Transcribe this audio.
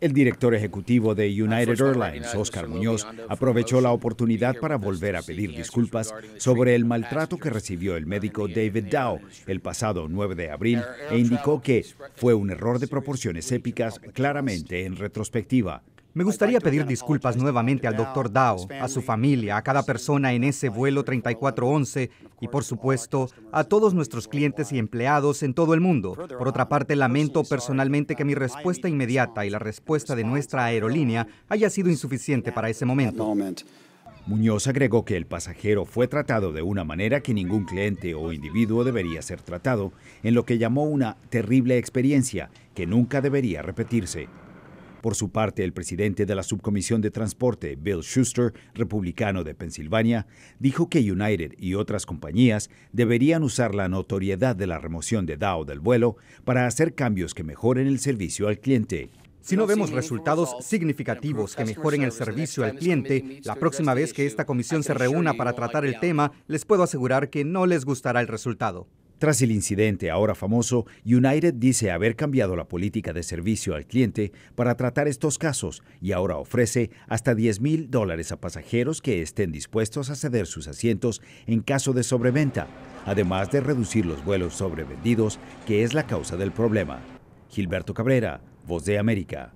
El director ejecutivo de United Airlines, Oscar Muñoz, aprovechó la oportunidad para volver a pedir disculpas sobre el maltrato que recibió el médico David Dow el pasado 9 de abril e indicó que fue un error de proporciones épicas claramente en retrospectiva. Me gustaría pedir disculpas nuevamente al doctor Dao, a su familia, a cada persona en ese vuelo 3411 y por supuesto a todos nuestros clientes y empleados en todo el mundo. Por otra parte, lamento personalmente que mi respuesta inmediata y la respuesta de nuestra aerolínea haya sido insuficiente para ese momento. Muñoz agregó que el pasajero fue tratado de una manera que ningún cliente o individuo debería ser tratado, en lo que llamó una terrible experiencia que nunca debería repetirse. Por su parte, el presidente de la Subcomisión de Transporte, Bill Schuster, republicano de Pensilvania, dijo que United y otras compañías deberían usar la notoriedad de la remoción de Dao del vuelo para hacer cambios que mejoren el servicio al cliente. Si no vemos resultados significativos que mejoren el servicio al cliente, la próxima vez que esta comisión se reúna para tratar el tema, les puedo asegurar que no les gustará el resultado. Tras el incidente ahora famoso, United dice haber cambiado la política de servicio al cliente para tratar estos casos y ahora ofrece hasta 10 mil dólares a pasajeros que estén dispuestos a ceder sus asientos en caso de sobreventa, además de reducir los vuelos sobrevendidos, que es la causa del problema. Gilberto Cabrera, Voz de América.